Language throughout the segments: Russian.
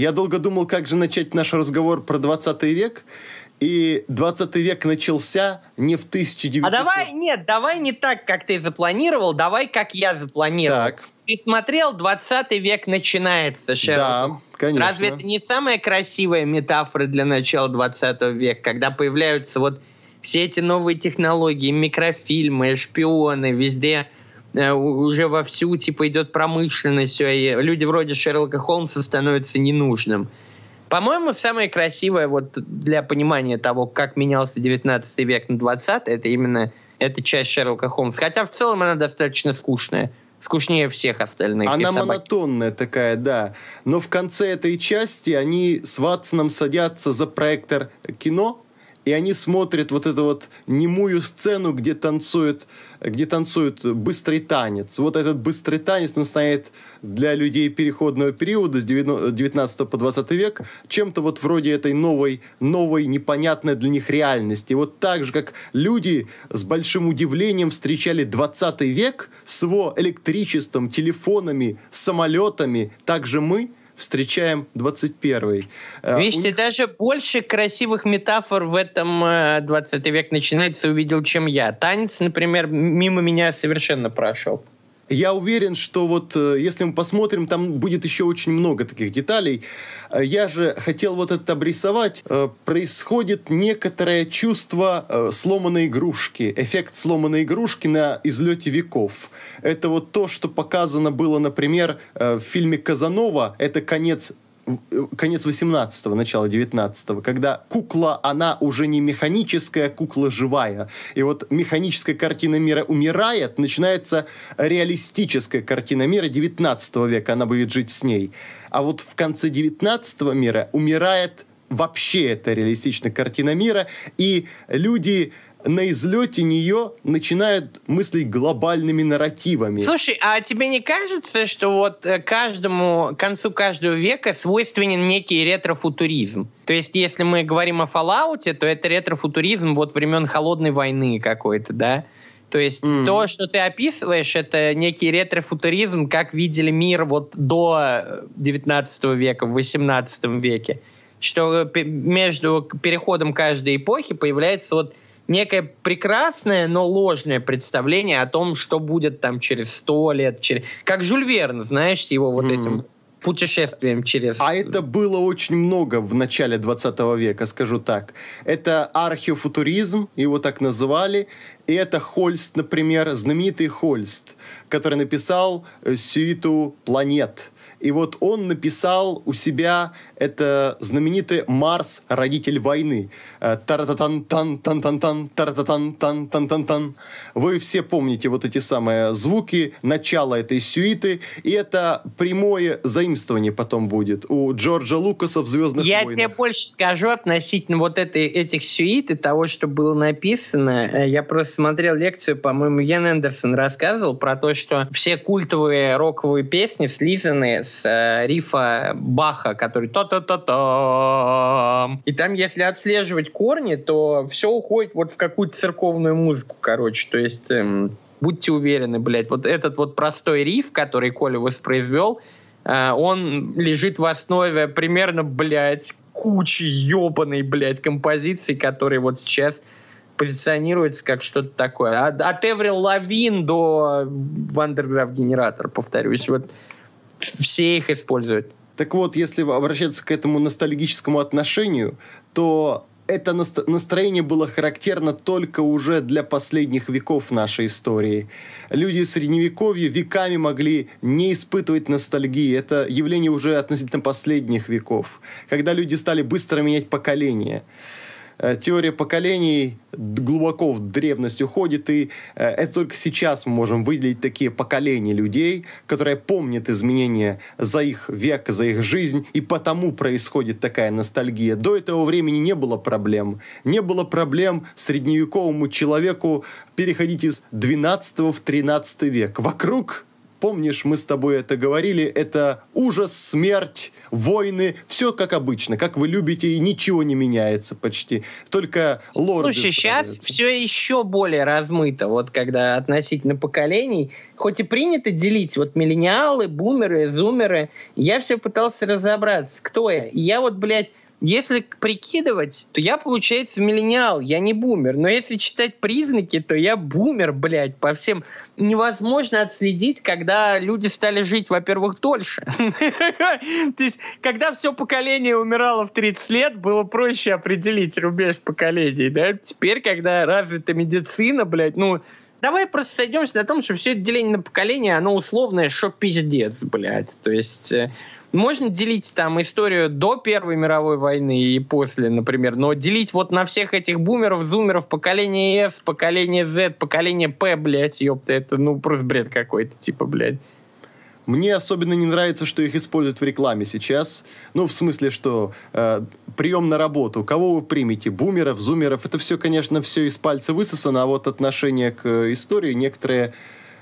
Я долго думал, как же начать наш разговор про 20 век, и 20 век начался не в 1900... А давай, нет, давай не так, как ты запланировал, давай, как я запланировал. Так. Ты смотрел, 20 век начинается, Шерлок. Да, конечно. Разве это не самая красивая метафора для начала 20 века, когда появляются вот все эти новые технологии, микрофильмы, шпионы, везде Э, уже вовсю, типа, идет промышленность, все а и люди вроде Шерлока Холмса становятся ненужным. По-моему, самое красивое вот для понимания того, как менялся 19 век на 20, это именно эта часть Шерлока Холмса. Хотя в целом она достаточно скучная. Скучнее всех остальных. Она монотонная такая, да. Но в конце этой части они с Ватсоном садятся за проектор кино, и они смотрят вот эту вот немую сцену, где танцует, где танцует быстрый танец. Вот этот быстрый танец, он станет для людей переходного периода с 19 по 20 век чем-то вот вроде этой новой, новой, непонятной для них реальности. Вот так же, как люди с большим удивлением встречали 20 век с его электричеством, телефонами, самолетами, так же мы – встречаем 21. Э, Видишь, них... ты даже больше красивых метафор в этом 20 э, век начинается увидел, чем я. Танец, например, мимо меня совершенно прошел. Я уверен, что вот э, если мы посмотрим, там будет еще очень много таких деталей. Э, я же хотел вот это обрисовать. Э, происходит некоторое чувство сломанной игрушки, эффект сломанной игрушки на излете веков. Это вот то, что показано было, например, в фильме «Казанова». Это конец Э, конец 18-го, начало 19-го, когда кукла, она уже не механическая, кукла живая. И вот механическая картина мира умирает, начинается реалистическая картина мира 19 века, она будет жить с ней. А вот в конце 19 мира умирает вообще эта реалистичная картина мира, и люди на излете нее начинают мыслить глобальными нарративами. Слушай, а тебе не кажется, что вот э, каждому, концу каждого века свойственен некий ретрофутуризм? То есть, если мы говорим о Fallout, то это ретрофутуризм вот времен Холодной войны какой-то, да? То есть mm. то, что ты описываешь, это некий ретрофутуризм, как видели мир вот до 19 века, в 18 веке. Что э, между переходом каждой эпохи появляется вот некое прекрасное, но ложное представление о том, что будет там через сто лет, через... как Жюль Верн, знаешь, с его вот mm. этим путешествием через... А это было очень много в начале 20 века, скажу так. Это археофутуризм, его так называли, и это Хольст, например, знаменитый Хольст, который написал э, «Сюиту планет», и вот он написал у себя это знаменитый «Марс, родитель войны». Э, та тан, тан, тан, тан, тан тарататан, тан, тан, тан, тан. Вы все помните вот эти самые звуки, начало этой сюиты, и это прямое заимствование потом будет у Джорджа Лукаса в «Звездных Я войнах». Я тебе больше скажу относительно вот этой, этих сюит и того, что было написано. Э, я просто смотрел лекцию, по-моему, Ян Эндерсон рассказывал про то, что все культовые роковые песни слизаны с из э, рифа Баха, который та-та-та-та. И там, если отслеживать корни, то все уходит вот в какую-то церковную музыку, короче. То есть, эм, будьте уверены, блядь, вот этот вот простой риф, который Коля воспроизвел, э, он лежит в основе примерно, блядь, кучи ебаной, блядь, композиций, которые вот сейчас позиционируется как что-то такое. От, от Эврил Лавин до Вандерграф Генератор, повторюсь. Вот все их используют. Так вот, если обращаться к этому ностальгическому отношению, то это настроение было характерно только уже для последних веков нашей истории. Люди средневековья веками могли не испытывать ностальгии. Это явление уже относительно последних веков, когда люди стали быстро менять поколение. Э, теория поколений глубоко в древность уходит, и э, это только сейчас мы можем выделить такие поколения людей, которые помнят изменения за их век, за их жизнь, и потому происходит такая ностальгия. До этого времени не было проблем. Не было проблем средневековому человеку переходить из 12 в 13 век. Вокруг Помнишь, мы с тобой это говорили, это ужас, смерть, войны, все как обычно, как вы любите, и ничего не меняется почти. Только лорды... Слушай, сейчас все еще более размыто, вот когда относительно поколений, хоть и принято делить, вот миллениалы, бумеры, зумеры, я все пытался разобраться, кто я. я вот, блядь, если прикидывать, то я, получается, миллениал, я не бумер. Но если читать признаки, то я бумер, блядь, по всем. Невозможно отследить, когда люди стали жить, во-первых, дольше. То есть, когда все поколение умирало в 30 лет, было проще определить рубеж поколений, да? Теперь, когда развита медицина, блядь, ну, давай просто сойдемся на том, что все это деление на поколение, оно условное, что пиздец, блядь. То есть э, можно делить там историю до Первой мировой войны и после, например, но делить вот на всех этих бумеров, зумеров, поколение S, поколение Z, поколение P, блядь, ёпта, это ну просто бред какой-то, типа, блядь. Мне особенно не нравится, что их используют в рекламе сейчас. Ну, в смысле, что э, прием на работу. Кого вы примете? Бумеров, зумеров? Это все, конечно, все из пальца высосано, а вот отношение к э, истории некоторые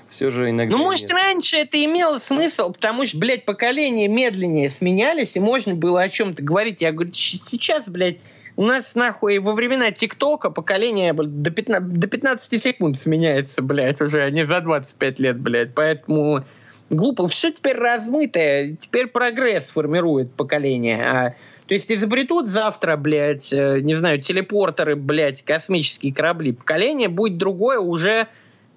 все же иногда... Ну, может, нет. раньше это имело смысл, потому что, блядь, поколения медленнее сменялись, и можно было о чем-то говорить. Я говорю, сейчас, блядь, у нас, нахуй, во времена ТикТока поколение до 15, до 15 секунд сменяется, блядь, уже, а не за 25 лет, блядь. Поэтому глупо. Все теперь размытое. Теперь прогресс формирует поколение. А, то есть изобретут завтра, блядь, э, не знаю, телепортеры, блядь, космические корабли. Поколение будет другое уже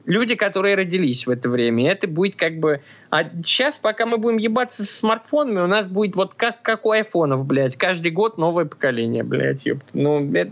люди, которые родились в это время. Это будет как бы... А сейчас, пока мы будем ебаться с смартфонами, у нас будет вот как, как у айфонов, блядь. Каждый год новое поколение, блядь, ёб. Ну, это...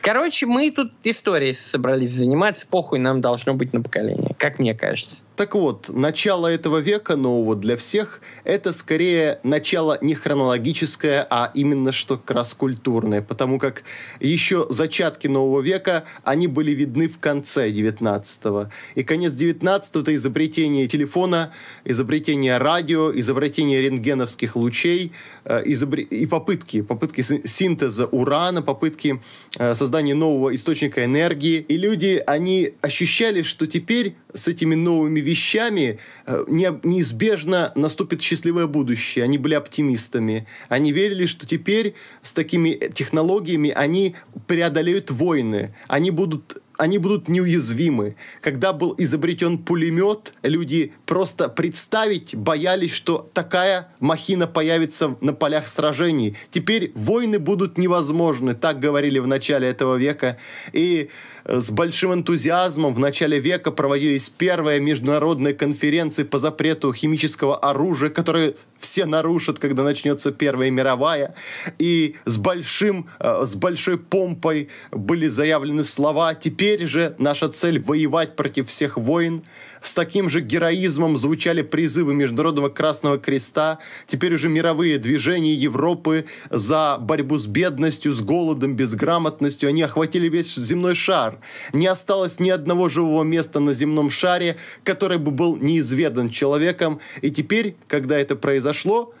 Короче, мы тут историей собрались заниматься, похуй нам должно быть на поколение, как мне кажется. Так вот, начало этого века нового ну для всех – это скорее начало не хронологическое, а именно что как раз культурное, потому как еще зачатки нового века, они были видны в конце 19-го. И конец 19-го – это изобретение телефона, изобретение радио, изобретение рентгеновских лучей э, изобр... и попытки, попытки синтеза урана, попытки э, создания нового источника энергии. И люди, они ощущали, что теперь с этими новыми вещами э, неизбежно наступит счастливое будущее. Они были оптимистами. Они верили, что теперь с такими э, технологиями они преодолеют войны. Они будут они будут неуязвимы. Когда был изобретен пулемет, люди просто представить боялись, что такая махина появится на полях сражений. Теперь войны будут невозможны, так говорили в начале этого века. И Э, с большим энтузиазмом в начале века проводились первые международные конференции по запрету химического оружия, которые все нарушат, когда начнется Первая мировая. И с, большим, э, с большой помпой были заявлены слова «Теперь же наша цель – воевать против всех войн». С таким же героизмом звучали призывы Международного Красного Креста, теперь уже мировые движения Европы за борьбу с бедностью, с голодом, безграмотностью. Они охватили весь земной шар. Не осталось ни одного живого места на земном шаре, который бы был неизведан человеком. И теперь, когда это произошло,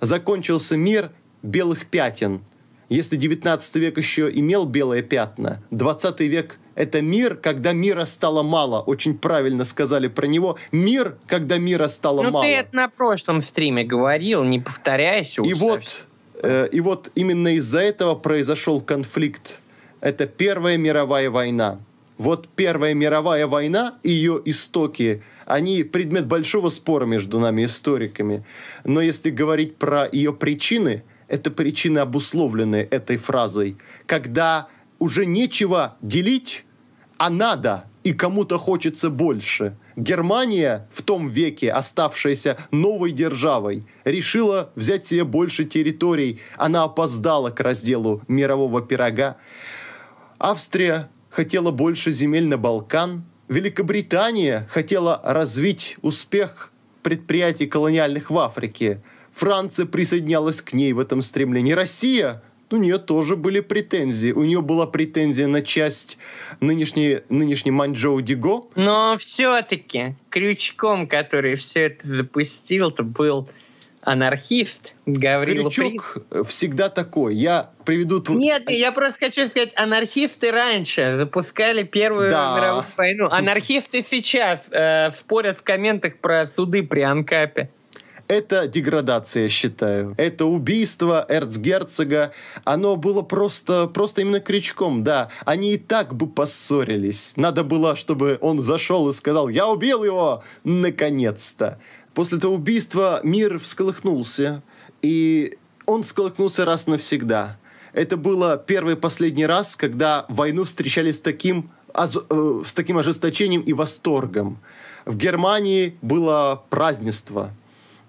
закончился мир белых пятен. Если 19 век еще имел белые пятна, 20 век – это мир, когда мира стало мало. Очень правильно сказали про него. Мир, когда мира стало ну, мало. Ну, ты это на прошлом стриме говорил, не повторяйся. И вот, э, и вот именно из-за этого произошел конфликт. Это Первая мировая война. Вот Первая мировая война и ее истоки, они предмет большого спора между нами, историками. Но если говорить про ее причины, это причины обусловленные этой фразой. Когда уже нечего делить, а надо, и кому-то хочется больше. Германия в том веке, оставшаяся новой державой, решила взять себе больше территорий. Она опоздала к разделу мирового пирога. Австрия хотела больше земель на Балкан. Великобритания хотела развить успех предприятий колониальных в Африке. Франция присоединялась к ней в этом стремлении. Россия у нее тоже были претензии. У нее была претензия на часть нынешней, нынешней Манчжоу Диго. Но все-таки крючком, который все это запустил, это был анархист Гаврилов. Крючок При... всегда такой. Я приведу... Тв... Нет, я просто хочу сказать, анархисты раньше запускали Первую да. мировую войну. Анархисты сейчас э, спорят в комментах про суды при Анкапе. Это деградация, считаю. Это убийство эрцгерцога. Оно было просто, просто именно крючком, да. Они и так бы поссорились. Надо было, чтобы он зашел и сказал «Я убил его!» Наконец-то. После этого убийства мир всколыхнулся. И он всколыхнулся раз навсегда. Это было первый и последний раз, когда войну встречали с таким, э, с таким ожесточением и восторгом. В Германии было празднество –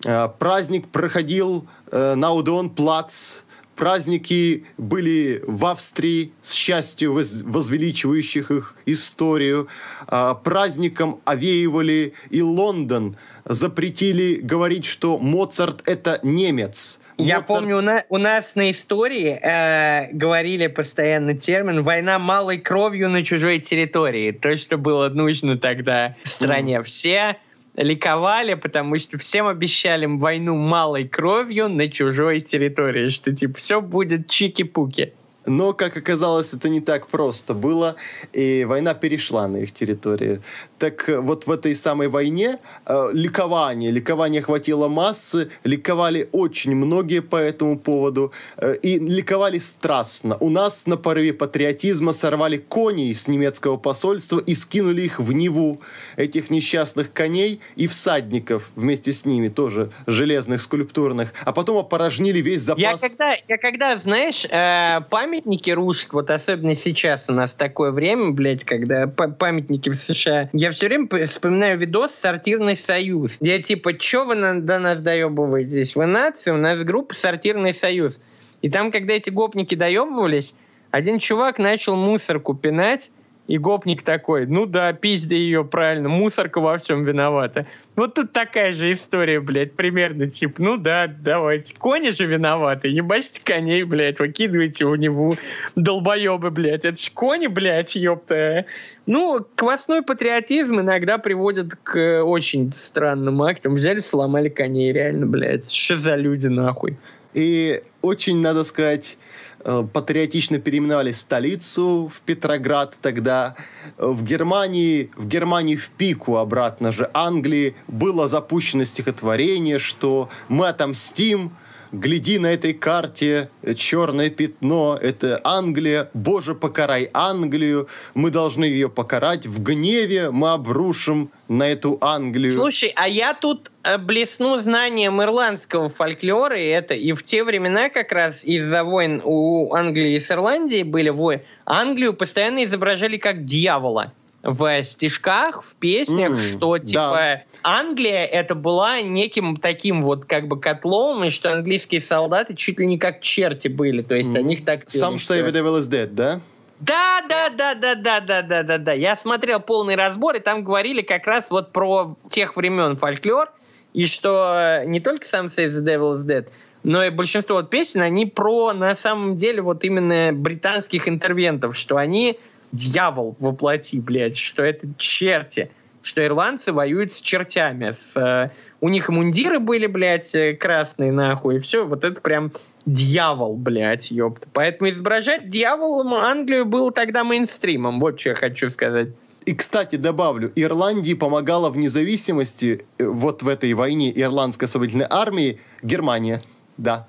Э, праздник проходил э, на Удеон Плац. Праздники были в Австрии, с счастью возвеличивающих их историю. Э, праздником овеивали и Лондон. Запретили говорить, что Моцарт – это немец – я Моцарт... помню, у, на, у нас на истории э, говорили постоянно термин «война малой кровью на чужой территории». То, что было нужно тогда в стране. Mm. Все ликовали, потому что всем обещали войну малой кровью на чужой территории, что типа все будет чики-пуки. Но, как оказалось, это не так просто было, и война перешла на их территорию. Так э, вот в этой самой войне э, ликование, ликование хватило массы, ликовали очень многие по этому поводу, э, и ликовали страстно. У нас на порыве патриотизма сорвали коней с немецкого посольства и скинули их в Неву, этих несчастных коней и всадников вместе с ними тоже, железных, скульптурных, а потом опорожнили весь запас. Я когда, я когда знаешь, э, память памятники рушат, вот особенно сейчас у нас такое время, блядь, когда памятники в США. Я все время вспоминаю видос «Сортирный союз», Я типа, чё вы на, до нас доебываетесь? Вы нация, у нас группа «Сортирный союз». И там, когда эти гопники доебывались, один чувак начал мусорку пинать, и гопник такой, ну да, пизди ее, правильно, мусорка во всем виновата. Вот тут такая же история, блядь, примерно, тип. ну да, давайте, кони же виноваты, Не ебачьте коней, блядь, выкидывайте у него долбоебы, блядь, это ж кони, блядь, ёпта. Ну, квасной патриотизм иногда приводит к э, очень странным актам. Взяли, сломали коней, реально, блядь, что за люди, нахуй. И очень, надо сказать, Э, патриотично переименовали столицу в Петроград тогда. В Германии, в Германии в пику обратно же Англии было запущено стихотворение, что «Мы отомстим», гляди на этой карте, черное пятно, это Англия, боже, покарай Англию, мы должны ее покарать, в гневе мы обрушим на эту Англию. Слушай, а я тут э, блесну знанием ирландского фольклора, и это и в те времена как раз из-за войн у Англии с Ирландией были войны, Англию постоянно изображали как дьявола в стишках, в песнях, mm, что типа да. Англия это была неким таким вот как бы котлом, и что английские солдаты чуть ли не как черти были, то есть mm. о них так... Пели, Some что... say the devil is dead, да? Да, да, да, да, да, да, да, да, да. Я смотрел полный разбор, и там говорили как раз вот про тех времен фольклор, и что не только сам Save the Devil is Dead, но и большинство вот песен, они про, на самом деле, вот именно британских интервентов, что они дьявол воплоти, блядь, что это черти, что ирландцы воюют с чертями. С, э, у них мундиры были, блядь, э, красные нахуй, и все, вот это прям дьявол, блядь, ёпта. Поэтому изображать дьяволом Англию было тогда мейнстримом, вот что я хочу сказать. И, кстати, добавлю, Ирландии помогала в независимости э, вот в этой войне ирландской освободительной армии Германия. Да.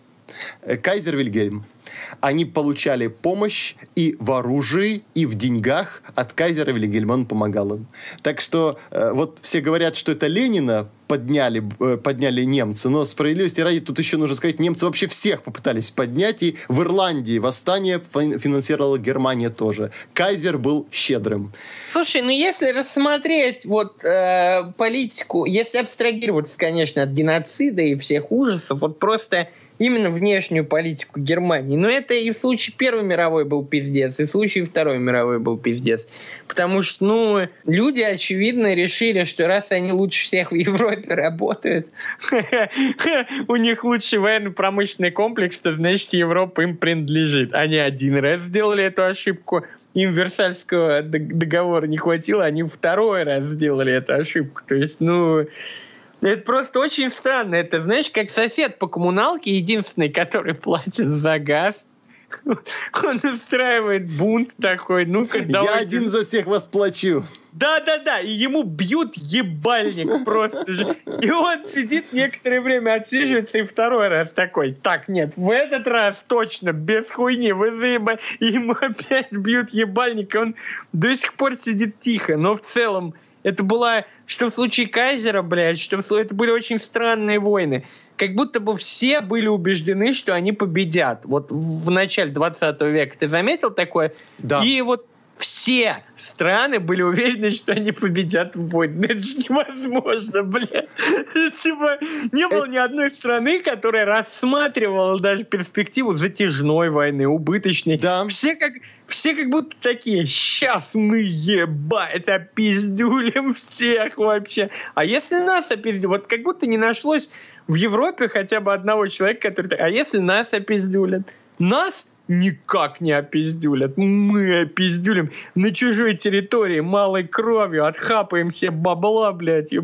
Э, Кайзер Вильгельм. Они получали помощь и в оружии, и в деньгах от кайзера Вильгельмон помогал им. Так что э, вот все говорят, что это Ленина подняли, э, подняли немцы, но справедливости ради тут еще нужно сказать, немцы вообще всех попытались поднять, и в Ирландии восстание финансировала Германия тоже. Кайзер был щедрым. Слушай, ну если рассмотреть вот э, политику, если абстрагироваться, конечно, от геноцида и всех ужасов, вот просто именно внешнюю политику Германии. Но это и в случае Первой мировой был пиздец, и в случае Второй мировой был пиздец. Потому что, ну, люди, очевидно, решили, что раз они лучше всех в Европе работают, у них лучший военно-промышленный комплекс, то значит Европа им принадлежит. Они один раз сделали эту ошибку, им Версальского договора не хватило, они второй раз сделали эту ошибку. То есть, ну, это просто очень странно. Это, знаешь, как сосед по коммуналке, единственный, который платит за газ. Он устраивает бунт такой. Ну-ка, давайте. Я один за всех вас плачу. Да-да-да, и ему бьют ебальник просто же. И он сидит некоторое время, отсиживается, и второй раз такой, так, нет, в этот раз точно, без хуйни, вы заеба... И ему опять бьют ебальник, и он до сих пор сидит тихо, но в целом это была, что в случае Кайзера, блядь, что в случае... Это были очень странные войны. Как будто бы все были убеждены, что они победят. Вот в начале 20 века ты заметил такое? Да. И вот все страны были уверены, что они победят в войне. Это же невозможно, блядь. Типа, не было ни одной страны, которая рассматривала даже перспективу затяжной войны, убыточной. Да. Все как, все как будто такие, сейчас мы ебать опиздюлим всех вообще. А если нас опиздюлим? Вот как будто не нашлось в Европе хотя бы одного человека, который... А если нас опиздюлят? Нас никак не опиздюлят. Ну, мы опиздюлим на чужой территории, малой кровью, отхапаем все бабла, блядь.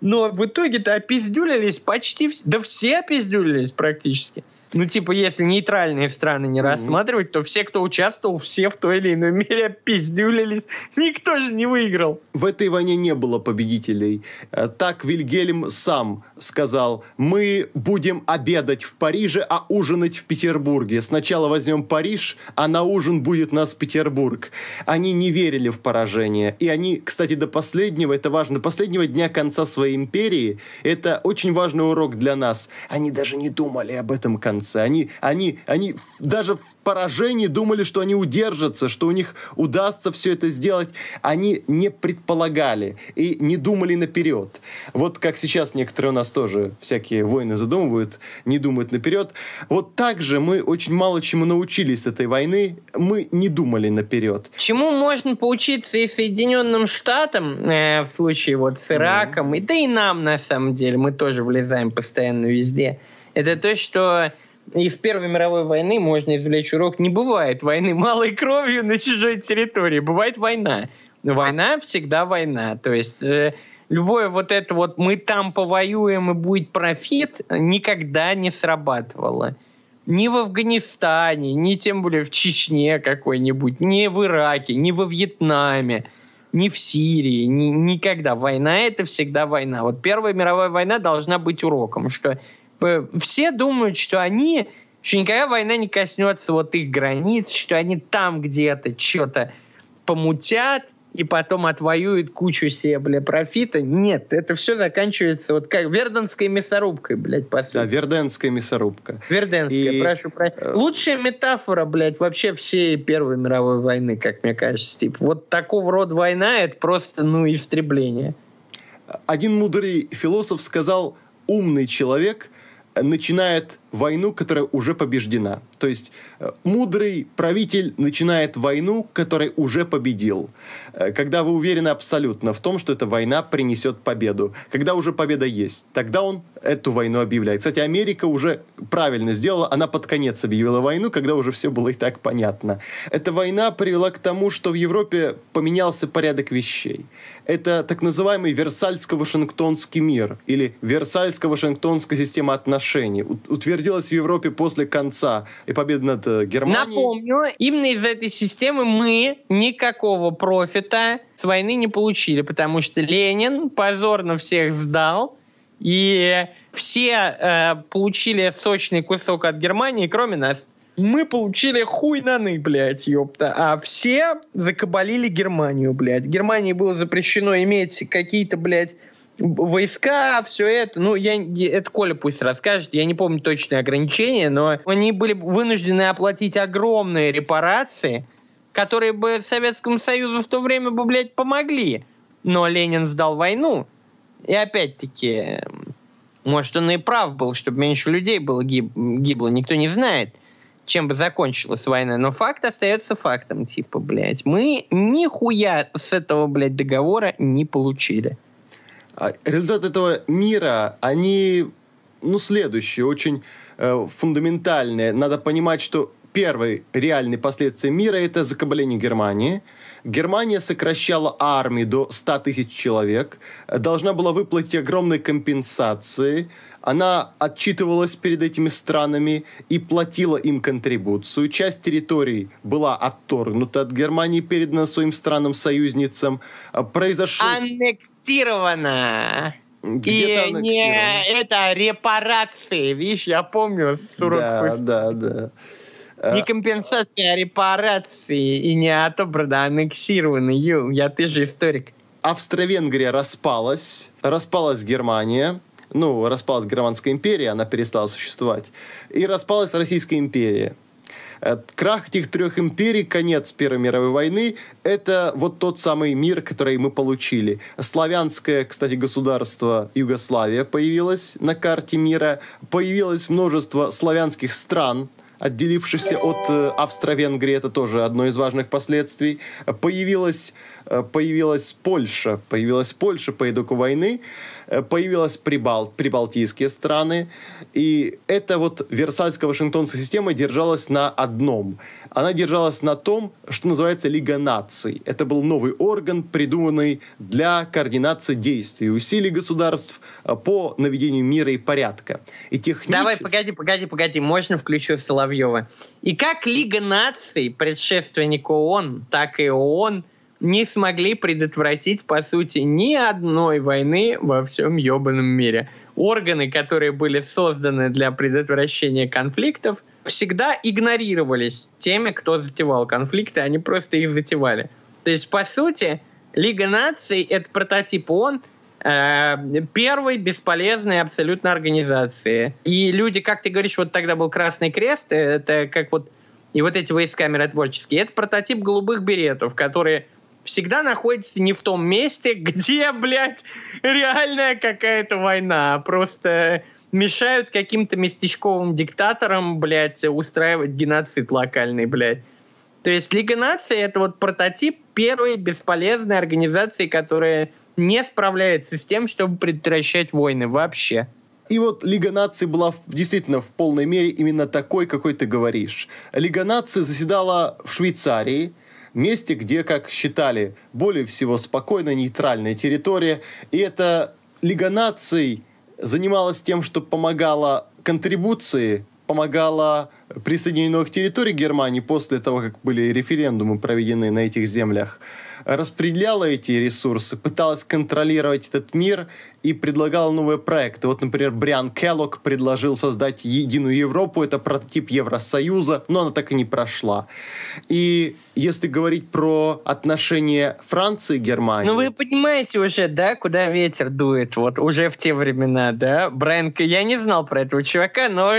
Но в итоге-то опиздюлились почти... Да все опиздюлились практически. Ну, типа, если нейтральные страны не mm-hmm. рассматривать, то все, кто участвовал, все в той или иной мере пиздюлились. Никто же не выиграл. В этой войне не было победителей. Э, так Вильгельм сам сказал, мы будем обедать в Париже, а ужинать в Петербурге. Сначала возьмем Париж, а на ужин будет нас Петербург. Они не верили в поражение. И они, кстати, до последнего, это важно, последнего дня конца своей империи, это очень важный урок для нас. Они даже не думали об этом конце немцы. Они, они, они даже в поражении думали, что они удержатся, что у них удастся все это сделать. Они не предполагали и не думали наперед. Вот как сейчас некоторые у нас тоже всякие войны задумывают, не думают наперед. Вот так же мы очень мало чему научились этой войны. Мы не думали наперед. Чему можно поучиться и Соединенным Штатам э, в случае вот с Ираком, mm. и да и нам на самом деле, мы тоже влезаем постоянно везде. Это то, что из Первой мировой войны можно извлечь урок. Не бывает войны малой кровью на чужой территории. Бывает война. Война всегда война. То есть э, любое вот это вот «мы там повоюем и будет профит» никогда не срабатывало. Ни в Афганистане, ни тем более в Чечне какой-нибудь, ни в Ираке, ни во Вьетнаме ни в Сирии, ни, никогда. Война — это всегда война. Вот Первая мировая война должна быть уроком, что все думают, что они, что никогда война не коснется вот их границ, что они там где-то что-то помутят и потом отвоюют кучу себе, бля, профита. Нет, это все заканчивается вот как верденской мясорубкой, блядь, по сути. Да, верденская мясорубка. Верденская, и... прошу прощения. Э, Лучшая метафора, блядь, вообще всей Первой мировой войны, как мне кажется. Типа, вот такого рода война — это просто, ну, истребление. Один мудрый философ сказал, умный человек — начинает войну, которая уже побеждена. То есть э, мудрый правитель начинает войну, которой уже победил. Э, когда вы уверены абсолютно в том, что эта война принесет победу. Когда уже победа есть, тогда он эту войну объявляет. Кстати, Америка уже правильно сделала. Она под конец объявила войну, когда уже все было и так понятно. Эта война привела к тому, что в Европе поменялся порядок вещей это так называемый Версальско-Вашингтонский мир или Версальско-Вашингтонская система отношений. Утвердилась в Европе после конца и победы над э, Германией. Напомню, именно из этой системы мы никакого профита с войны не получили, потому что Ленин позорно всех сдал, и все э, получили сочный кусок от Германии, кроме нас мы получили хуй на ны, блядь, ёпта. А все закабалили Германию, блядь. Германии было запрещено иметь какие-то, блядь, войска, все это. Ну, я, это Коля пусть расскажет, я не помню точные ограничения, но они были вынуждены оплатить огромные репарации, которые бы Советскому Союзу в то время бы, блядь, помогли. Но Ленин сдал войну. И опять-таки, может, он и прав был, чтобы меньше людей было гиб- гибло, никто не знает чем бы закончилась война, но факт остается фактом, типа, блядь, мы нихуя с этого, блядь, договора не получили. А, результат этого мира, они, ну, следующие, очень э, фундаментальные. Надо понимать, что первый реальный последствия мира – это закабаление Германии. Германия сокращала армию до 100 тысяч человек, должна была выплатить огромные компенсации, она отчитывалась перед этими странами и платила им контрибуцию. Часть территорий была отторгнута от Германии, передана своим странам-союзницам. А, Произошло... Аннексирована! И не это а репарации, видишь, я помню с урока. Да, да, да. Не компенсация, а репарации. И не отобрано, а аннексировано. Ю, я ты же историк. Австро-Венгрия распалась, распалась Германия ну, распалась Германская империя, она перестала существовать, и распалась Российская империя. Э, крах этих трех империй, конец Первой мировой войны, это вот тот самый мир, который мы получили. Славянское, кстати, государство Югославия появилось на карте мира, появилось множество славянских стран, отделившихся от э, Австро-Венгрии, это тоже одно из важных последствий. Появилась, э, появилась Польша, появилась Польша по итогу войны. Э, появилась Прибал, прибалтийские страны, и эта вот Версальско-Вашингтонская система держалась на одном. Она держалась на том, что называется Лига наций. Это был новый орган, придуманный для координации действий, усилий государств э, по наведению мира и порядка. И технически... Давай, погоди, погоди, погоди, можно включу Соловьева. И как Лига наций, предшественник ООН, так и ООН – не смогли предотвратить, по сути, ни одной войны во всем ебаном мире. Органы, которые были созданы для предотвращения конфликтов, всегда игнорировались теми, кто затевал конфликты, они просто их затевали. То есть, по сути, Лига наций — это прототип ООН, э, первой бесполезной абсолютно организации. И люди, как ты говоришь, вот тогда был Красный Крест, э, это как вот и вот эти войска миротворческие, это прототип голубых беретов, которые всегда находится не в том месте, где, блядь, реальная какая-то война. А просто мешают каким-то местечковым диктаторам, блядь, устраивать геноцид локальный, блядь. То есть Лига Наций — это вот прототип первой бесполезной организации, которая не справляется с тем, чтобы предотвращать войны вообще. И вот Лига Наций была действительно в полной мере именно такой, какой ты говоришь. Лига Наций заседала в Швейцарии — месте, где, как считали, более всего спокойная, нейтральная территория. И эта Лига наций занималась тем, что помогала контрибуции помогала присоединенных территорий Германии после того, как были референдумы проведены на этих землях, распределяла эти ресурсы, пыталась контролировать этот мир и предлагала новые проекты. Вот, например, Бриан Келлог предложил создать единую Европу, это прототип Евросоюза, но она так и не прошла. И если говорить про отношения Франции и Германии... Ну, вы понимаете уже, да, куда ветер дует, вот, уже в те времена, да? Брайан, я не знал про этого чувака, но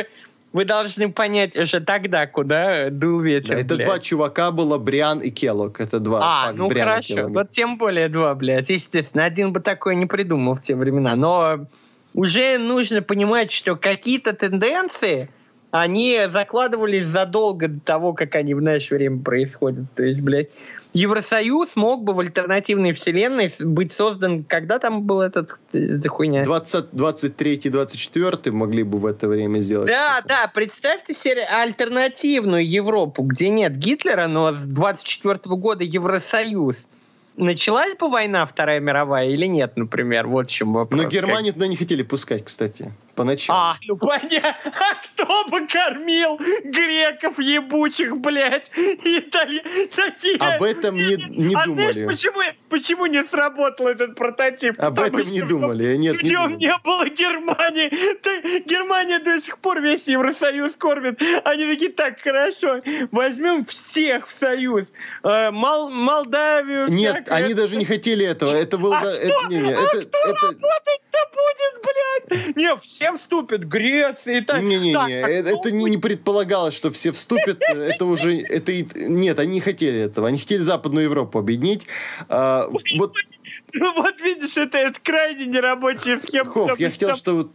вы должны понять уже тогда, куда дул ветер. Да, это блядь. два чувака было, Бриан и Келлок. Это два. А, факт, ну Бриан хорошо. И вот тем более два, блядь. Естественно, один бы такое не придумал в те времена. Но уже нужно понимать, что какие-то тенденции они закладывались задолго до того, как они в наше время происходят. То есть, блядь, Евросоюз мог бы в альтернативной вселенной быть создан, когда там был этот, эта хуйня? 23-24 могли бы в это время сделать. Да, это. да, представьте себе альтернативную Европу, где нет Гитлера, но с 24 года Евросоюз началась бы война Вторая мировая или нет, например? Вот в чем вопрос. Но Германию туда не хотели пускать, кстати по ночам А, ну понятно. А кто бы кормил греков ебучих, блядь? И итали... такие... Об этом не, а не а думали. знаешь, почему, почему не сработал этот прототип? Об Потому этом не думали. Нет, в не нем думали. не было Германии. Ты, Германия до сих пор весь Евросоюз кормит. Они такие, так, хорошо, возьмем всех в Союз. Э, Мал Молдавию... Нет, всякое. они даже не хотели этого. Это было... А кто, не, не, а это, кто это... работать-то будет, блядь? Не, все все вступят, Греция, Италия. Не-не-не, это, это не, не предполагалось, что все вступят, это уже, это, нет, они не хотели этого, они хотели Западную Европу объединить. А, вот... Ну вот видишь, это, это крайне нерабочая схема. Хофф, я хотел, что...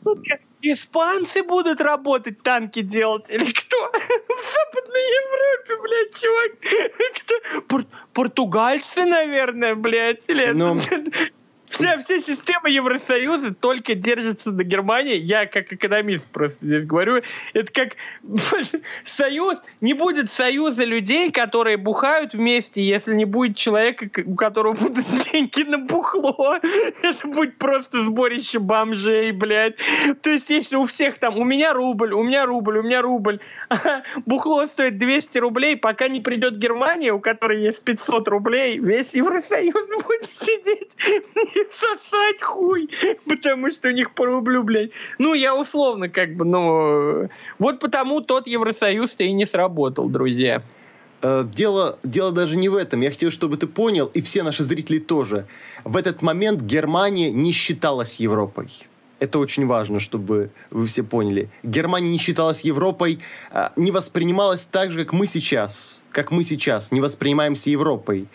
Испанцы будут работать, танки делать, или кто? В Западной Европе, блядь, чувак. Кто? Пор- португальцы, наверное, блядь, или... Но... Ну, это... Все, все системы Евросоюза только держатся на Германии. Я как экономист просто здесь говорю. Это как союз. Не будет союза людей, которые бухают вместе, если не будет человека, у которого будут деньги на бухло. Это будет просто сборище бомжей, блядь. То есть если у всех там, у меня рубль, у меня рубль, у меня рубль, а бухло стоит 200 рублей, пока не придет Германия, у которой есть 500 рублей, весь Евросоюз будет сидеть сосать хуй, потому что у них по рублю, блядь. Ну, я условно как бы, но э, Вот потому тот Евросоюз-то и не сработал, друзья. Э, дело, дело даже не в этом. Я хотел, чтобы ты понял, и все наши зрители тоже. В этот момент Германия не считалась Европой. Это очень важно, чтобы вы все поняли. Германия не считалась Европой, э, не воспринималась так же, как мы сейчас. Как мы сейчас не воспринимаемся Европой.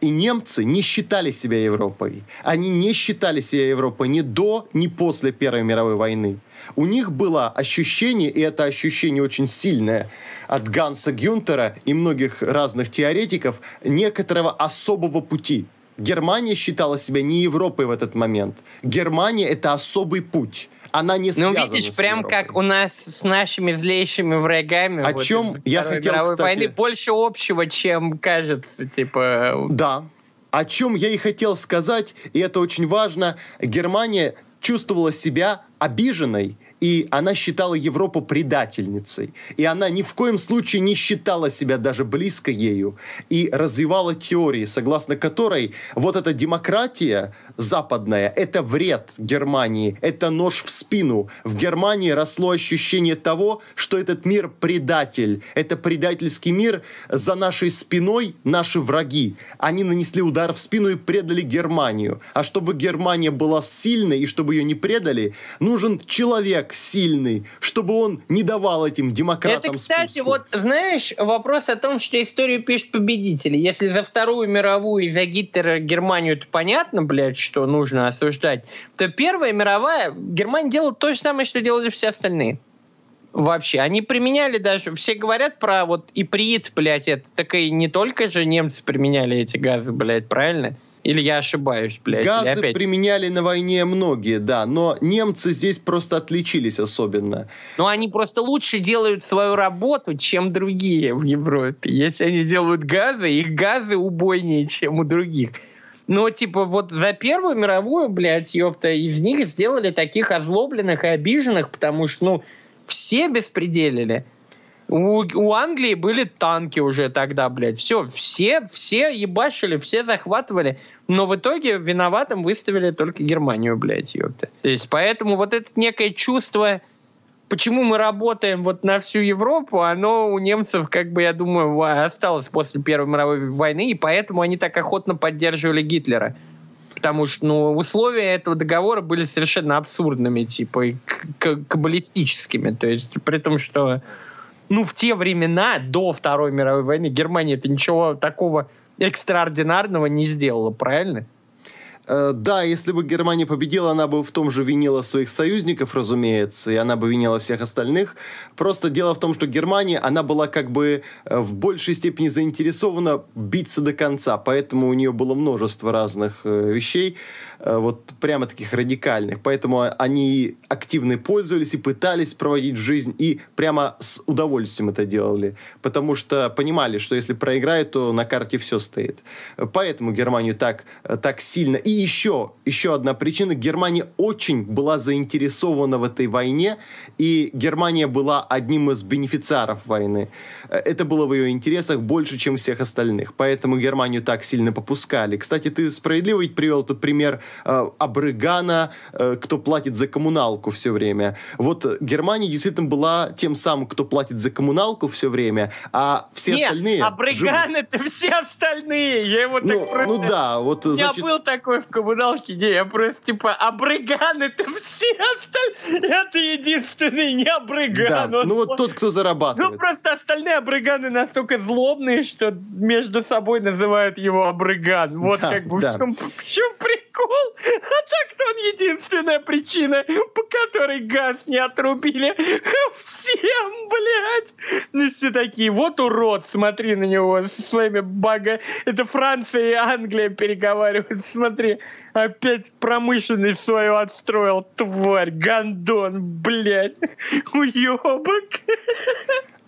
И немцы не считали себя Европой. Они не считали себя Европой ни до, ни после Первой мировой войны. У них было ощущение, и это ощущение очень сильное, от Ганса Гюнтера и многих разных теоретиков, некоторого особого пути. Германия считала себя не Европой в этот момент. Германия — это особый путь она не ну, связана Ну, видишь, прям Европой. как у нас с нашими злейшими врагами. О вот, чем я хотел, кстати... Войны больше общего, чем кажется, типа... Да, о чем я и хотел сказать, и это очень важно, Германия чувствовала себя обиженной и она считала Европу предательницей. И она ни в коем случае не считала себя даже близко ею. И развивала теории, согласно которой вот эта демократия западная – это вред Германии, это нож в спину. В Германии росло ощущение того, что этот мир предатель. Это предательский мир за нашей спиной наши враги. Они нанесли удар в спину и предали Германию. А чтобы Германия была сильной и чтобы ее не предали, нужен человек, сильный, чтобы он не давал этим демократам Это, кстати, спуску. вот, знаешь, вопрос о том, что историю пишут победители. Если за Вторую мировую и за Гитлера Германию, то понятно, блядь, что нужно осуждать, то Первая мировая, Германия делала то же самое, что делали все остальные вообще. Они применяли даже, все говорят про вот иприт, блядь, это так и не только же немцы применяли эти газы, блядь, правильно? Или я ошибаюсь, блядь? Газы опять... применяли на войне многие, да, но немцы здесь просто отличились особенно. Ну, они просто лучше делают свою работу, чем другие в Европе. Если они делают газы, их газы убойнее, чем у других. Но, типа, вот за Первую мировую, блядь, ёпта, из них сделали таких озлобленных и обиженных, потому что, ну, все беспределили. У, у Англии были танки уже тогда, блядь. Все, все, все ебашили, все захватывали. Но в итоге виноватым выставили только Германию, блядь, ёпта. То есть поэтому вот это некое чувство почему мы работаем вот на всю Европу, оно у немцев, как бы, я думаю, осталось после Первой мировой войны, и поэтому они так охотно поддерживали Гитлера. Потому что ну, условия этого договора были совершенно абсурдными, типа каббалистическими. То есть при том, что ну, в те времена, до Второй мировой войны, Германия это ничего такого экстраординарного не сделала, правильно? Э, да, если бы Германия победила, она бы в том же винила своих союзников, разумеется, и она бы винила всех остальных. Просто дело в том, что Германия, она была как бы э, в большей степени заинтересована биться до конца, поэтому у нее было множество разных э, вещей. Э, вот прямо таких радикальных. Поэтому они активно пользовались и пытались проводить в жизнь, и прямо с удовольствием это делали. Потому что понимали, что если проиграют, то на карте все стоит. Поэтому Германию так, э, так сильно. И еще, еще одна причина. Германия очень была заинтересована в этой войне, и Германия была одним из бенефициаров войны. Э, это было в ее интересах больше, чем всех остальных. Поэтому Германию так сильно попускали. Кстати, ты справедливо ведь привел тут пример э, обрыгана, э, кто платит за коммуналку все время. Вот Германия действительно была тем самым, кто платит за коммуналку все время, а все Нет, остальные... обрыганы это все остальные. Я его ну, так просто... ну да, вот... Я значит... был такой в коммуналке, не, я просто типа обрыган, это все остальные. Это единственный не обрыган. Да, он... ну вот тот, кто ну, зарабатывает. Ну просто остальные обрыганы настолько злобные, что между собой называют его обрыган. Вот да, как бы да. в чем, в чем прикол прикол. А так-то он единственная причина, по которой газ не отрубили всем, блядь. Ну все такие, вот урод, смотри на него с своими бага. Это Франция и Англия переговаривают. Смотри, опять промышленность свою отстроил, тварь, гандон, блядь, уебок.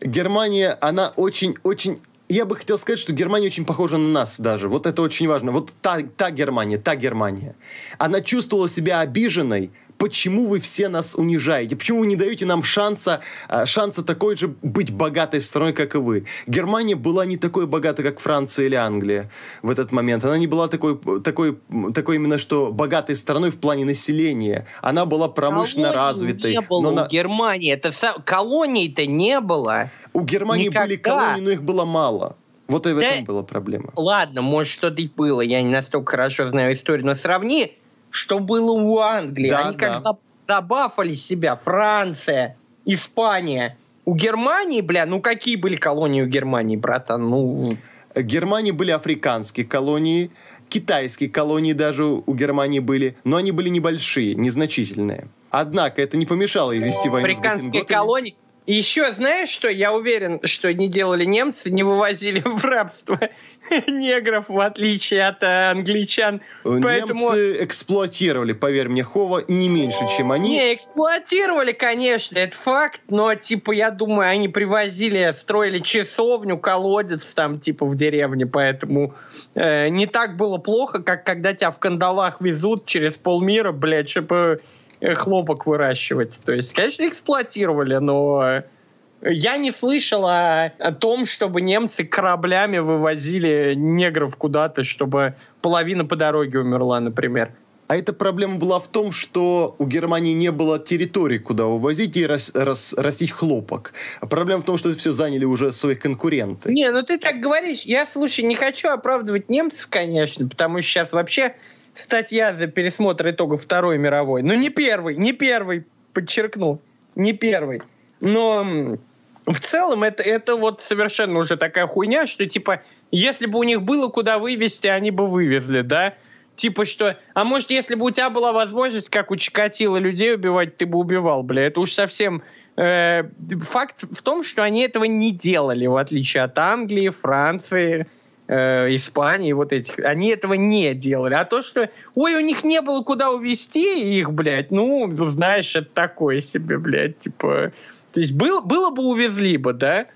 Германия, она очень-очень я бы хотел сказать, что Германия очень похожа на нас даже. Вот это очень важно. Вот та, та Германия, та Германия. Она чувствовала себя обиженной, почему вы все нас унижаете? Почему вы не даете нам шанса, а, шанса такой же быть богатой страной, как и вы? Германия была не такой богата, как Франция или Англия в этот момент. Она не была такой, такой, такой именно что богатой страной в плане населения. Она была промышленно Колонии развитой. не было но у на... Германии. Это вся... Колоний-то не было. У Германии Никогда. были колонии, но их было мало. Вот и в да, этом была проблема. Ладно, может, что-то и было. Я не настолько хорошо знаю историю, но сравни что было у Англии. Да, Они да. как забафали себя. Франция, Испания. У Германии, бля, ну какие были колонии у Германии, братан? Ну... Германии были африканские колонии, китайские колонии даже у Германии были, но они были небольшие, незначительные. Однако это не помешало ей вести войну Африканские с колонии, и еще, знаешь что, я уверен, что не делали немцы, не вывозили в рабство негров, в отличие от э, англичан. Э, немцы эксплуатировали, поверь мне, Хова, не меньше, чем они. Не, эксплуатировали, конечно, это факт, но, типа, я думаю, они привозили, строили часовню, колодец там, типа, в деревне, поэтому э, не так было плохо, как когда тебя в кандалах везут через полмира, блядь, чтобы Э, хлопок выращивать. То есть, конечно, эксплуатировали, но э, я не слышал о, о том, чтобы немцы кораблями вывозили негров куда-то, чтобы половина по дороге умерла, например. А эта проблема была в том, что у Германии не было территории, куда увозить и рас, рас, растить хлопок. А проблема в том, что это все заняли уже свои конкуренты. Не, ну ты так говоришь. Я, слушай, не хочу оправдывать немцев, конечно, потому что сейчас вообще статья за пересмотр итогов Второй мировой. Ну, не первый, не первый, подчеркну, не первый. Но в целом это, это вот совершенно уже такая хуйня, что типа, если бы у них было куда вывезти, они бы вывезли, да? Типа что, а может, если бы у тебя была возможность, как у Чикатила, людей убивать, ты бы убивал, бля. Это уж совсем... Э, факт в том, что они этого не делали, в отличие от Англии, Франции, э, Испании, вот этих, они этого не делали. А то, что, ой, у них не было куда увезти их, блядь, ну, знаешь, это такое себе, блядь, типа... То есть был, было бы увезли бы, да?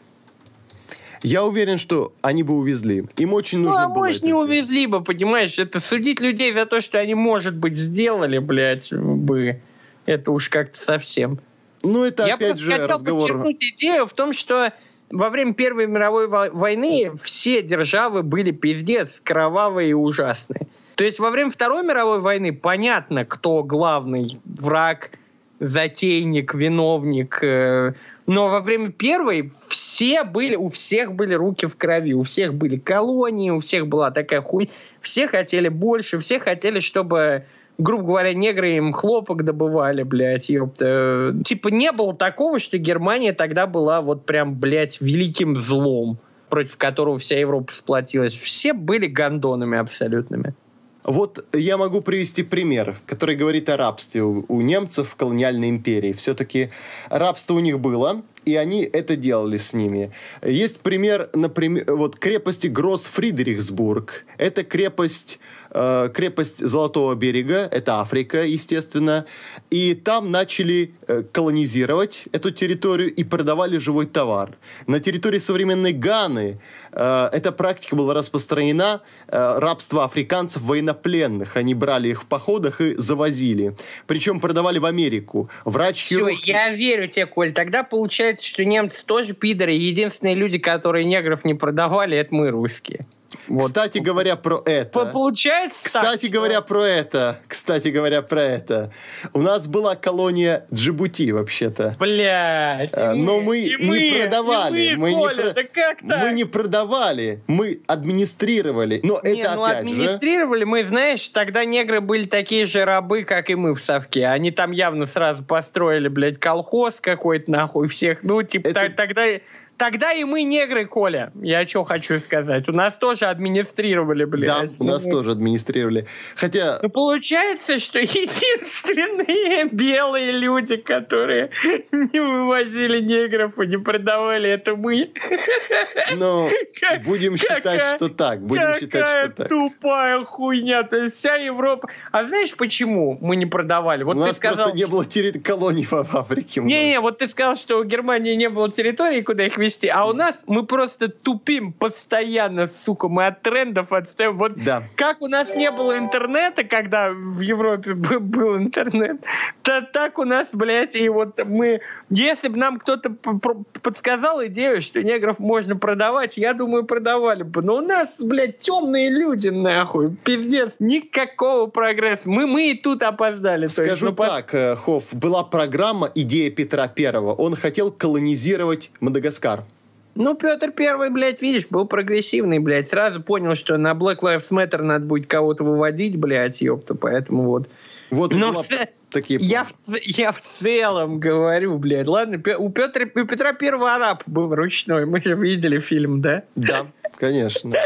Я уверен, что они бы увезли. Им очень ну, нужно ну, а было может, не сделать. увезли бы, понимаешь? Это судить людей за то, что они, может быть, сделали, блядь, бы. Это уж как-то совсем. Ну, это, Я опять же, хотел подчеркнуть идею в том, что во время Первой мировой войны все державы были пиздец, кровавые и ужасные. То есть во время Второй мировой войны понятно, кто главный враг, затейник, виновник. Э, но во время Первой все были, у всех были руки в крови, у всех были колонии, у всех была такая хуй. Все хотели больше, все хотели, чтобы грубо говоря, негры им хлопок добывали, блядь, ёпта. Типа не было такого, что Германия тогда была вот прям, блядь, великим злом, против которого вся Европа сплотилась. Все были гондонами абсолютными. Вот я могу привести пример, который говорит о рабстве у, у немцев в колониальной империи. Все-таки рабство у них было, и они это делали с ними. Есть пример, например, вот крепости Гросс-Фридрихсбург. Это крепость, э, крепость Золотого берега, это Африка, естественно. И там начали э, колонизировать эту территорию и продавали живой товар. На территории современной Ганы Э, эта практика была распространена, э, рабство африканцев военнопленных. Они брали их в походах и завозили. Причем продавали в Америку. Врач Все, я верю тебе, Коль. Тогда получается, что немцы тоже пидоры. Единственные люди, которые негров не продавали, это мы русские. Вот. Кстати говоря, про это. Получается. Кстати так, говоря, про это. Кстати говоря, про это. У нас была колония Джибути, вообще-то. Блять. Э, но мы не мы, продавали. Мы, мы, Коля, не про... да как так? мы не продавали. Мы администрировали. Но не, это ну, опять администрировали, же... мы, знаешь, тогда негры были такие же рабы, как и мы в совке. Они там явно сразу построили, блядь, колхоз какой-то, нахуй, всех. Ну, типа, это... тогда Тогда и мы негры, Коля. Я что хочу сказать. У нас тоже администрировали, блядь. Да, у нас ну, тоже администрировали. Хотя... Ну, получается, что единственные белые люди, которые не вывозили негров и не продавали, это мы. Ну, будем считать, что так. Будем считать, что так. тупая хуйня. То есть вся Европа... А знаешь, почему мы не продавали? Вот у нас сказал, просто не было терри... колоний в Африке. Не-не, вот ты сказал, что у Германии не было территории, куда их везти вести. А у нас мы просто тупим постоянно, сука, мы от трендов отстаем. Вот да. как у нас не было интернета, когда в Европе был интернет, то так у нас, блядь, и вот мы... Если бы нам кто-то подсказал идею, что негров можно продавать, я думаю, продавали бы. Но у нас, блядь, темные люди, нахуй. Пиздец, никакого прогресса. Мы, мы и тут опоздали. Скажу есть, ну, так, э, Хофф, была программа «Идея Петра Первого». Он хотел колонизировать Мадагаскар. Ну, Петр Первый, блядь, видишь, был прогрессивный, блядь. Сразу понял, что на Black Lives Matter надо будет кого-то выводить, блядь, ёпта, поэтому вот. Вот Но ну, в такие я в, я в целом говорю, блядь. Ладно, у Петра, у Петра Первого араб был ручной. Мы же видели фильм, да? Да, конечно.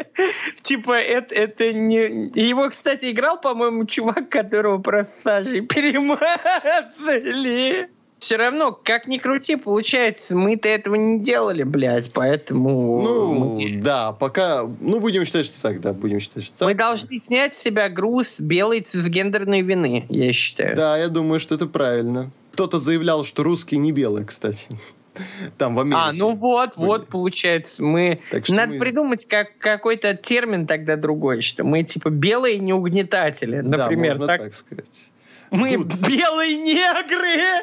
Типа, это, это не... Его, кстати, играл, по-моему, чувак, которого просто Сажей перемазали все равно, как ни крути, получается, мы-то этого не делали, блядь, поэтому... Ну, мы... да, пока... Ну, будем считать, что так, да, будем считать, что так. Мы должны снять с себя груз белой цисгендерной вины, я считаю. Да, я думаю, что это правильно. Кто-то заявлял, что русские не белые, кстати. Там в а, Америке. А, ну вот, были. вот получается, мы... Так Надо мы... придумать как, какой-то термин тогда другой, что мы типа белые неугнетатели, например. Да, можно так, так сказать. Мы белые негры!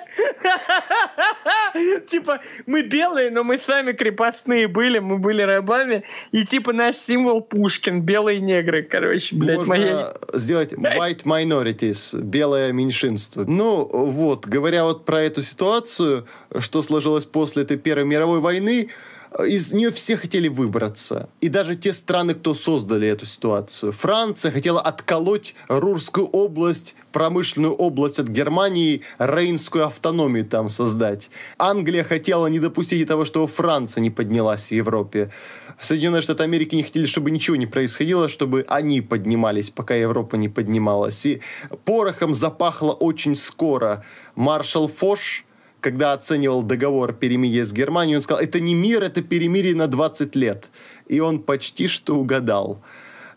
Типа, мы белые, но мы сами крепостные были, мы были рабами. И типа наш символ Пушкин, белые негры, короче, ну, блядь, мои. сделать white minorities, белое меньшинство. Ну, вот, говоря вот про эту ситуацию, что сложилось после этой Первой мировой войны, из нее все хотели выбраться. И даже те страны, кто создали эту ситуацию. Франция хотела отколоть Рурскую область, промышленную область от Германии, рейнскую автономию там создать. Англия хотела не допустить того, чтобы Франция не поднялась в Европе. Соединенные Штаты Америки не хотели, чтобы ничего не происходило, чтобы они поднимались, пока Европа не поднималась. И порохом запахло очень скоро. Маршал Фош – когда оценивал договор перемирия с Германией, он сказал, это не мир, это перемирие на 20 лет. И он почти что угадал.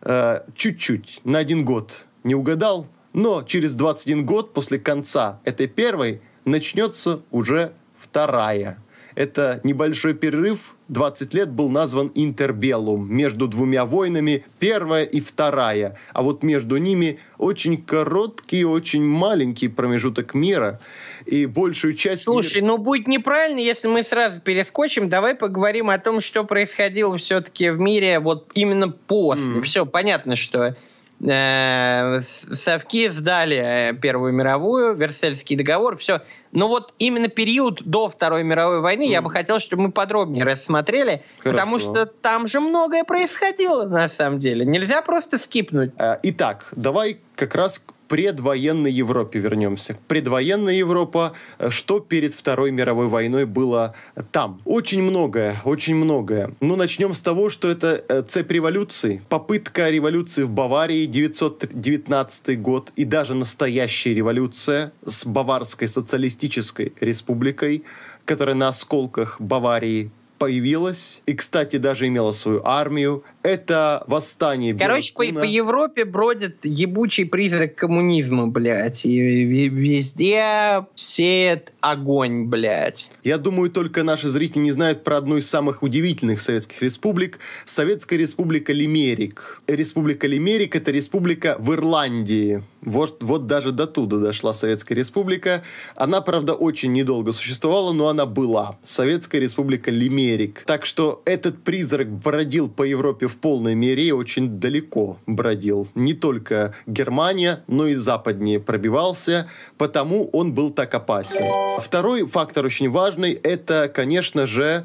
Э, чуть-чуть, на один год не угадал, но через 21 год после конца этой первой начнется уже вторая. Это небольшой перерыв, 20 лет был назван интербелум между двумя войнами, первая и вторая. А вот между ними очень короткий, очень маленький промежуток мира и большую часть... Слушай, мира... ну будет неправильно, если мы сразу перескочим. Давай поговорим о том, что происходило все-таки в мире вот именно после. Mm. Все, понятно, что э, совки сдали э, Первую мировую, Версельский договор, все. Но вот именно период до Второй мировой войны mm. я бы хотел, чтобы мы подробнее рассмотрели, Хорошо. потому что там же многое происходило на самом деле. Нельзя просто скипнуть. А, итак, давай как раз предвоенной Европе вернемся. Предвоенная Европа, э, что перед Второй мировой войной было там. Очень многое, очень многое. но начнем с того, что это э, цепь революций. Попытка революции в Баварии 919 год и даже настоящая революция с Баварской социалистической республикой, которая на осколках Баварии появилась и, кстати, даже имела свою армию. Это восстание Короче, по, по Европе бродит ебучий призрак коммунизма, блядь. И, и везде сеет огонь, блядь. Я думаю, только наши зрители не знают про одну из самых удивительных советских республик — Советская республика Лимерик. Республика Лимерик — это республика в Ирландии. Вот, вот даже до туда дошла Советская Республика. Она, правда, очень недолго существовала, но она была. Советская Республика Лимерик. Так что этот призрак бродил по Европе в полной мере и очень далеко бродил. Не только Германия, но и западнее пробивался, потому он был так опасен. Второй фактор очень важный, это, конечно же,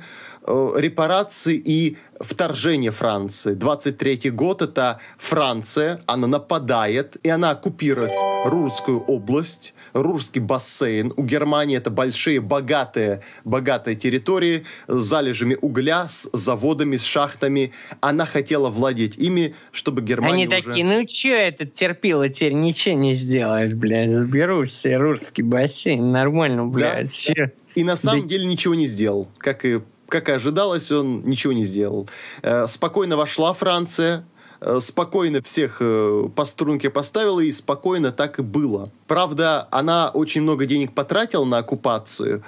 Э, репарации и вторжение Франции. 23 год это Франция, она нападает, и она оккупирует Рурскую область, Рурский бассейн. У Германии это большие, богатые, богатые территории с залежами угля, с заводами, с шахтами. Она хотела владеть ими, чтобы Германия Они уже... такие, ну чё этот терпила, теперь ничего не сделаешь, блядь, заберу все Рурский бассейн, нормально, блядь, да? Чё? И на самом да. деле ничего не сделал, как и как и ожидалось, он ничего не сделал. Э, спокойно вошла Франция, э, спокойно всех э, по струнке поставила, и спокойно так и было. Правда, она очень много денег потратила на оккупацию,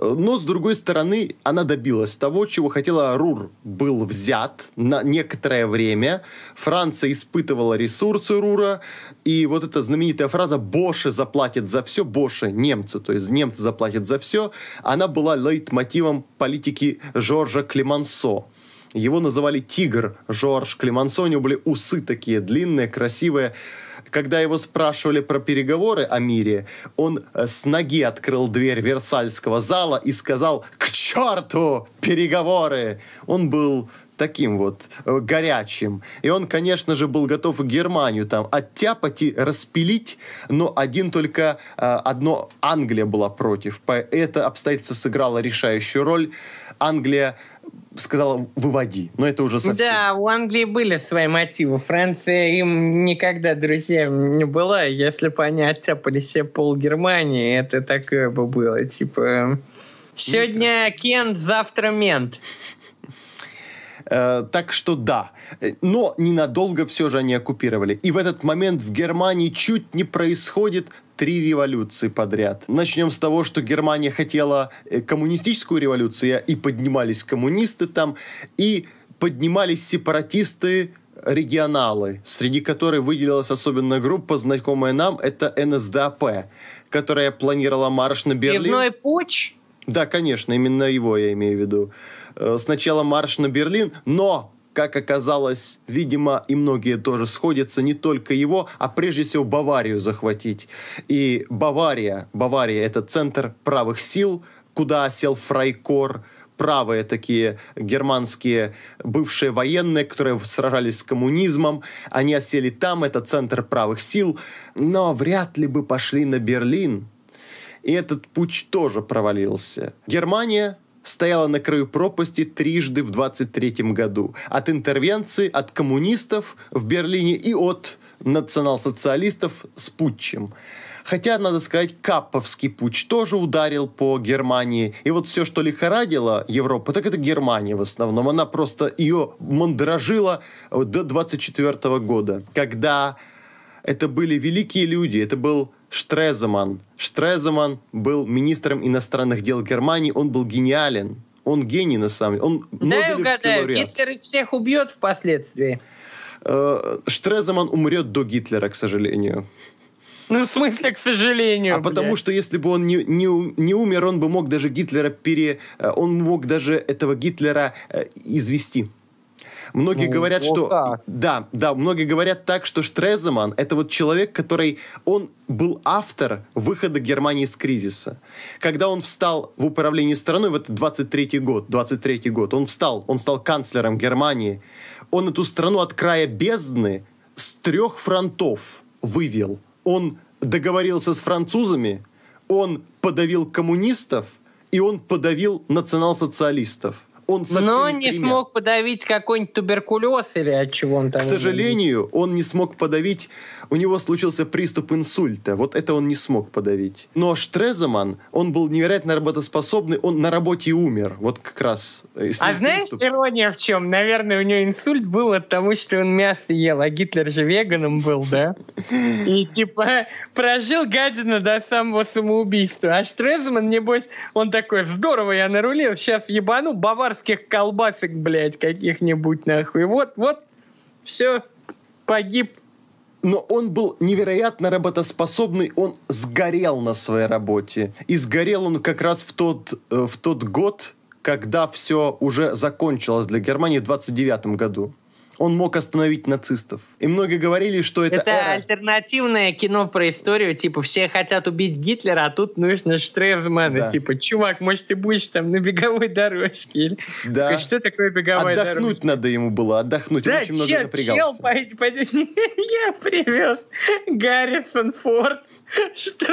но, с другой стороны, она добилась того, чего хотела Рур. Был взят на некоторое время. Франция испытывала ресурсы Рура. И вот эта знаменитая фраза «Боши заплатят за все», «Боши» — немцы, то есть немцы заплатят за все, она была лейтмотивом политики Жоржа Клемансо. Его называли «Тигр» Жорж Клемансо. У него были усы такие длинные, красивые когда его спрашивали про переговоры о мире, он э, с ноги открыл дверь Версальского зала и сказал «К черту переговоры!» Он был таким вот э, горячим. И он, конечно же, был готов Германию там оттяпать и распилить, но один только э, одно Англия была против. Это обстоятельство сыграло решающую роль. Англия сказала «выводи», но это уже совсем. Да, у Англии были свои мотивы. Франция им никогда друзьям не была. Если бы они оттяпали себе пол Германии, это такое бы было. Типа, сегодня Кент, завтра мент. Э, так что да. Но ненадолго все же они оккупировали. И в этот момент в Германии чуть не происходит три революции подряд. Начнем с того, что Германия хотела э, коммунистическую революцию, и поднимались коммунисты там, и поднимались сепаратисты регионалы, среди которых выделилась особенно группа, знакомая нам, это НСДАП, которая планировала марш на Берлин. Пивной путь? Да, конечно, именно его я имею в виду. Э, сначала марш на Берлин, но как оказалось, видимо, и многие тоже сходятся, не только его, а прежде всего Баварию захватить. И Бавария, Бавария – это центр правых сил, куда сел Фрайкор, правые такие германские бывшие военные, которые сражались с коммунизмом. Они осели там, это центр правых сил, но вряд ли бы пошли на Берлин. И этот путь тоже провалился. Германия стояла на краю пропасти трижды в 23 году. От интервенции, от коммунистов в Берлине и от национал-социалистов с путчем. Хотя, надо сказать, Капповский путь тоже ударил по Германии. И вот все, что лихорадило Европу, так это Германия в основном. Она просто ее мандражила до 24 года, когда это были великие люди. Это был Штреземан. Штреземан был министром иностранных дел Германии, он был гениален. Он гений, на самом деле. Он Дай угадаю, лауреат. Гитлер их всех убьет впоследствии. Э, Штреземан умрет до Гитлера, к сожалению. Ну, в смысле, к сожалению. А блядь. потому что если бы он не, не, не умер, он бы мог даже Гитлера пере... Э, он мог даже этого Гитлера э, извести. Многие ну, говорят, вот что... Так. Да, да, многие говорят так, что Штреземан — это вот человек, который... Он был автор выхода Германии из кризиса. Когда он встал в управлении страной, в этот 23-й год, 23-й год, он встал, он стал канцлером Германии, он эту страну от края бездны с трех фронтов вывел. Он договорился с французами, он подавил коммунистов, и он подавил национал-социалистов он со Но не смог подавить какой-нибудь туберкулез или от чего он там... К сожалению, видит. он не смог подавить... У него случился приступ инсульта. Вот это он не смог подавить. Но ну, а Штреземан, он был невероятно работоспособный. Он на работе умер. Вот как раз... Э, а знаешь, приступ... ирония в чем? Наверное, у него инсульт был от того, что он мясо ел. А Гитлер же веганом был, да? И типа прожил гадина до самого самоубийства. А Штреземан, небось, он такой, здорово я нарулил, сейчас ебану, бавар царских колбасок, блядь, каких-нибудь, нахуй. Вот, вот, все, погиб. Но он был невероятно работоспособный, он сгорел на своей работе. И сгорел он как раз в тот, э, в тот год, когда все уже закончилось для Германии в 29 году он мог остановить нацистов. И многие говорили, что это... Это эра... альтернативное кино про историю, типа, все хотят убить Гитлера, а тут нужно Штрезмана, да. типа, чувак, может, ты будешь там на беговой дорожке? Или... Да. Такой, что такое беговая отдохнуть дорожка? Отдохнуть надо ему было, отдохнуть, да, он очень чел, много напрягался. Чел, пойди, пойди. я привез Гаррисон Форд что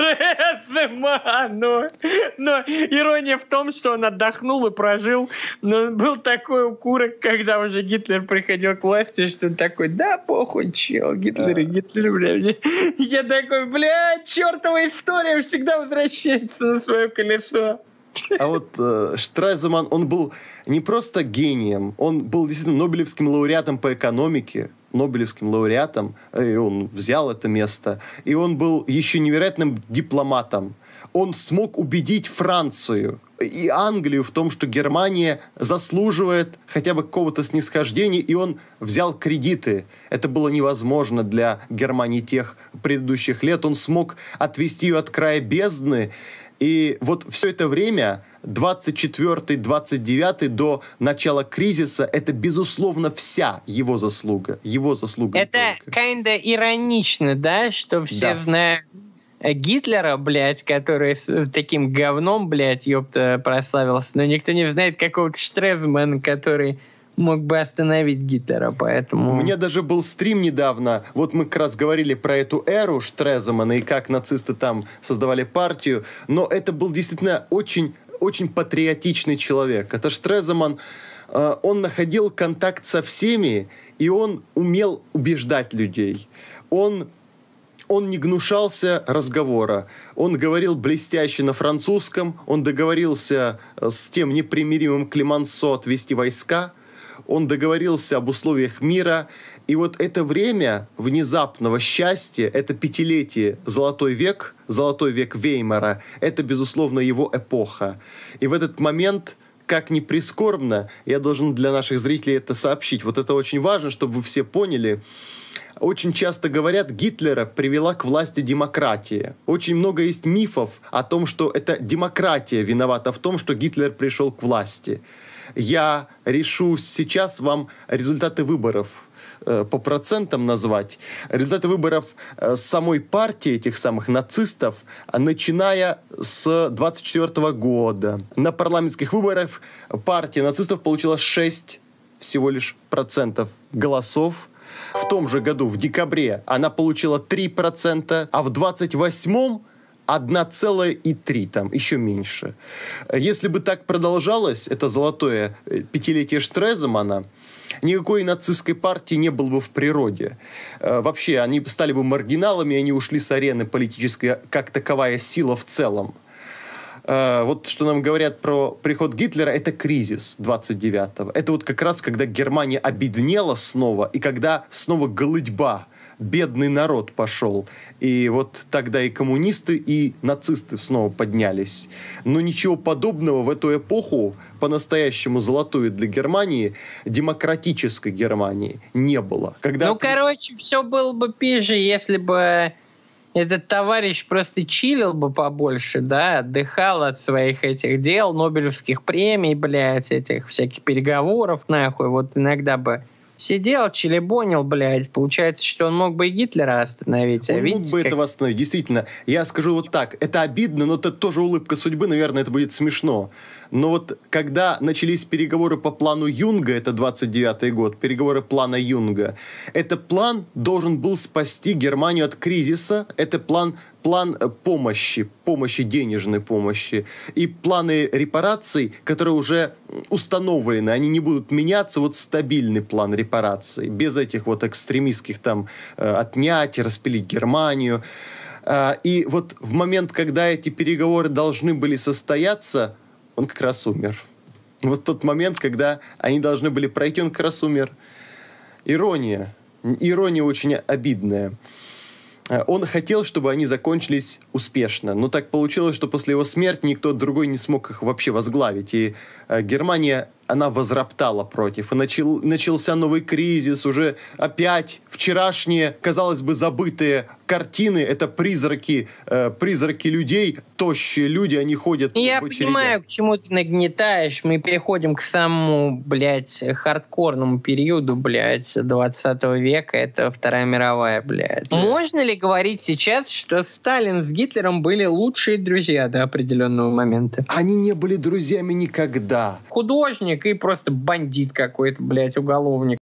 но, но ирония в том, что он отдохнул и прожил, но он был такой укурок, когда уже Гитлер приходил к власти, что он такой, да, похуй, чел, Гитлер и Гитлер, бля, я такой, бля, чертова история всегда возвращается на свое колесо. А вот э, Штрайземан, он был не просто гением, он был действительно Нобелевским лауреатом по экономике, Нобелевским лауреатом, э, и он взял это место. И он был еще невероятным дипломатом. Он смог убедить Францию и Англию в том, что Германия заслуживает хотя бы какого-то снисхождения, и он взял кредиты. Это было невозможно для Германии тех предыдущих лет. Он смог отвести ее от края бездны. И вот все это время 24-29 до начала кризиса, это, безусловно, вся его заслуга. Его заслуга. Это kinda иронично, да, что все да. знают Гитлера, блядь, который э, таким говном, блядь, ёпта, прославился, но никто не знает какого-то Штрезмана, который мог бы остановить Гитлера, поэтому... У меня даже был стрим недавно, вот мы как раз говорили про эту эру Штреземана и как нацисты там создавали партию, но это был действительно очень очень патриотичный человек. Это Штреземан, э, он находил контакт со всеми, и он умел убеждать людей. Он он не гнушался разговора. Он говорил блестяще на французском, он договорился э, с тем непримиримым Климансо отвести войска, он договорился об условиях мира, и вот это время внезапного счастья, это пятилетие, золотой век, золотой век Веймара, это, безусловно, его эпоха. И в этот момент как ни прискорбно, я должен для наших зрителей это сообщить. Вот это очень важно, чтобы вы все поняли. Очень часто говорят, Гитлера привела к власти демократия. Очень много есть мифов о том, что это демократия виновата в том, что Гитлер пришел к власти. Я решу сейчас вам результаты выборов. Э, по процентам назвать, результаты выборов э, самой партии этих самых нацистов, а начиная с 24 года. На парламентских выборах партия нацистов получила 6 всего лишь процентов голосов. В том же году, в декабре, она получила 3%, а в 28-м 1,3, там еще меньше. Если бы так продолжалось, это золотое э, пятилетие Штреземана, никакой нацистской партии не было бы в природе. Э, вообще, они стали бы маргиналами, они ушли с арены политической как таковая сила в целом. Э, вот что нам говорят про приход Гитлера, это кризис 29-го. Это вот как раз, когда Германия обеднела снова, и когда снова голытьба бедный народ пошел. И вот тогда и коммунисты, и нацисты снова поднялись. Но ничего подобного в эту эпоху, по-настоящему золотую для Германии, демократической Германии, не было. Когда ну, короче, все было бы пизже, если бы этот товарищ просто чилил бы побольше, да, отдыхал от своих этих дел, Нобелевских премий, блядь, этих всяких переговоров, нахуй, вот иногда бы сидел, челебонил, блядь. Получается, что он мог бы и Гитлера остановить. А он а видите, мог бы как... этого остановить, действительно. Я скажу вот так, это обидно, но это тоже улыбка судьбы, наверное, это будет смешно. Но вот когда начались переговоры по плану Юнга, это 29-й год, переговоры плана Юнга, этот план должен был спасти Германию от кризиса, этот план план э, помощи, помощи денежной помощи и планы репараций, которые уже установлены, они не будут меняться, вот стабильный план репараций, без этих вот экстремистских там э, отнять, распилить Германию. А, и вот в момент, когда эти переговоры должны были состояться, он как раз умер. Вот тот момент, когда они должны были пройти, он как раз умер. Ирония. Ирония очень обидная. Э, он хотел, чтобы они закончились успешно, но так получилось, что после его смерти никто другой не смог их вообще возглавить, и э, Германия она возроптала против. И начал, начался новый кризис, уже опять вчерашние, казалось бы, забытые картины, это призраки, э, призраки людей, тощие люди, они ходят ну, Я в понимаю, к чему ты нагнетаешь. Мы переходим к самому, блядь, хардкорному периоду, блядь, 20 века. Это Вторая мировая, блядь. Можно ли говорить сейчас, что Сталин с Гитлером были лучшие друзья до определенного момента? Они не были друзьями никогда. Художник преступник и просто бандит какой-то, блядь, уголовник.